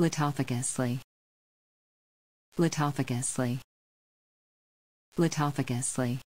Litophagously. Litophagously. Litophagously.